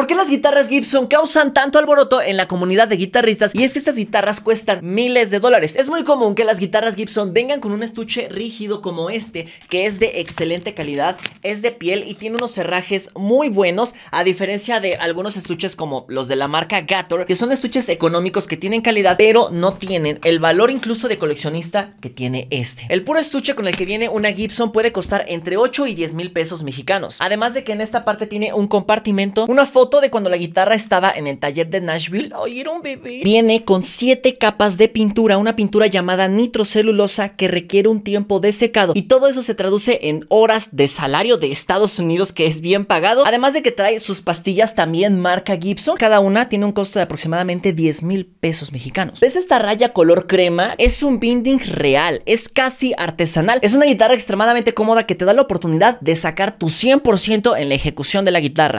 ¿Por qué las guitarras Gibson causan tanto alboroto en la comunidad de guitarristas? Y es que estas guitarras cuestan miles de dólares. Es muy común que las guitarras Gibson vengan con un estuche rígido como este, que es de excelente calidad, es de piel y tiene unos cerrajes muy buenos, a diferencia de algunos estuches como los de la marca Gator, que son estuches económicos que tienen calidad, pero no tienen el valor incluso de coleccionista que tiene este. El puro estuche con el que viene una Gibson puede costar entre 8 y 10 mil pesos mexicanos. Además de que en esta parte tiene un compartimento, una foto de cuando la guitarra estaba en el taller de Nashville, un bebé, viene con siete capas de pintura, una pintura llamada nitrocelulosa que requiere un tiempo de secado. Y todo eso se traduce en horas de salario de Estados Unidos que es bien pagado. Además de que trae sus pastillas también marca Gibson. Cada una tiene un costo de aproximadamente 10 mil pesos mexicanos. ¿Ves esta raya color crema? Es un binding real, es casi artesanal. Es una guitarra extremadamente cómoda que te da la oportunidad de sacar tu 100% en la ejecución de la guitarra.